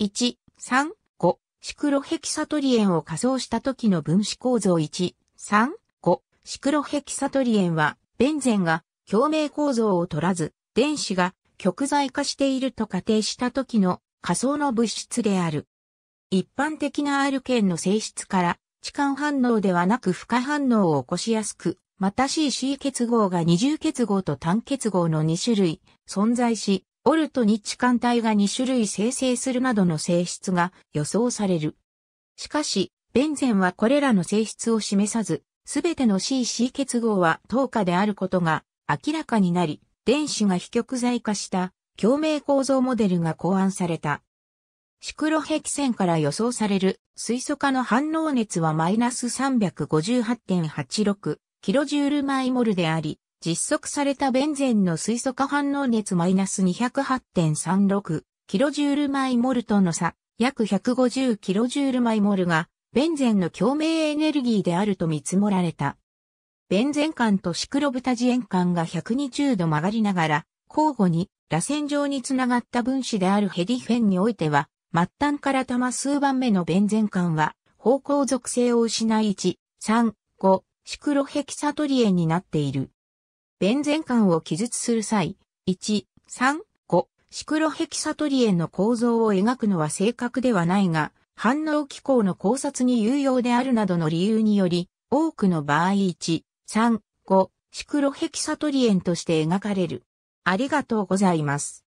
1、3、5、シクロヘキサトリエンを仮想した時の分子構造1、3、5、シクロヘキサトリエンは、ベンゼンが共鳴構造を取らず、電子が極在化していると仮定した時の仮想の物質である。一般的な R 圏の性質から、置換反応ではなく不可反応を起こしやすく、また CC 結合が二重結合と単結合の2種類存在し、オルトニッチ艦隊が2種類生成するなどの性質が予想される。しかし、ベンゼンはこれらの性質を示さず、すべての CC 結合は等価であることが明らかになり、電子が非極材化した共鳴構造モデルが考案された。シクロヘキセンから予想される水素化の反応熱はマイナス 358.86kJ マイモルであり、実測されたベンゼンの水素化反応熱マイナス -208.36kJ マイモルとの差、約 150kJ マイモルが、ベンゼンの共鳴エネルギーであると見積もられた。ベンゼン管とシクロブタジエン管が120度曲がりながら、交互に螺旋状につながった分子であるヘディフェンにおいては、末端から玉数番目のベンゼン管は、方向属性を失い1、3、5、シクロヘキサトリエンになっている。全然感管を記述する際、1、3、5、シクロヘキサトリエンの構造を描くのは正確ではないが、反応機構の考察に有用であるなどの理由により、多くの場合1、3、5、シクロヘキサトリエンとして描かれる。ありがとうございます。